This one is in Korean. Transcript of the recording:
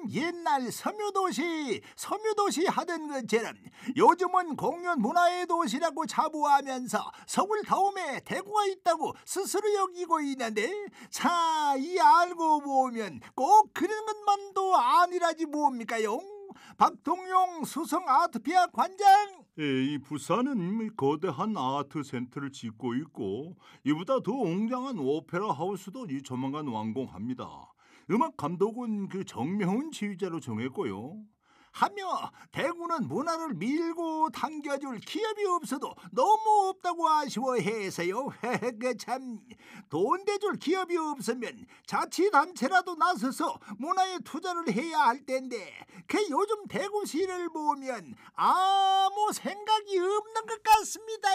그는 옛날 섬유도시, 섬유도시 하던 것처럼 요즘은 공연 문화의 도시라고 자부하면서 서울 다음에 대구가 있다고 스스로 여기고 있는데 자, 이 알고 보면 꼭 그런 것만도 아니라지 뭡니까요? 박동용 수성 아트피아 관장. 예, 이 부산은 거대한 아트 센터를 짓고 있고 이보다 더 웅장한 오페라 하우스도 이 조만간 완공합니다. 음악 감독은 그 정명훈 지휘자로 정했고요. 하며 대구는 문화를 밀고 당겨줄 기업이 없어도 너무 없다고 아쉬워해서요. 참돈 대줄 기업이 없으면 자치단체라도 나서서 문화에 투자를 해야 할 텐데 그 요즘 대구시를 보면 아무 생각이 없는 것 같습니다.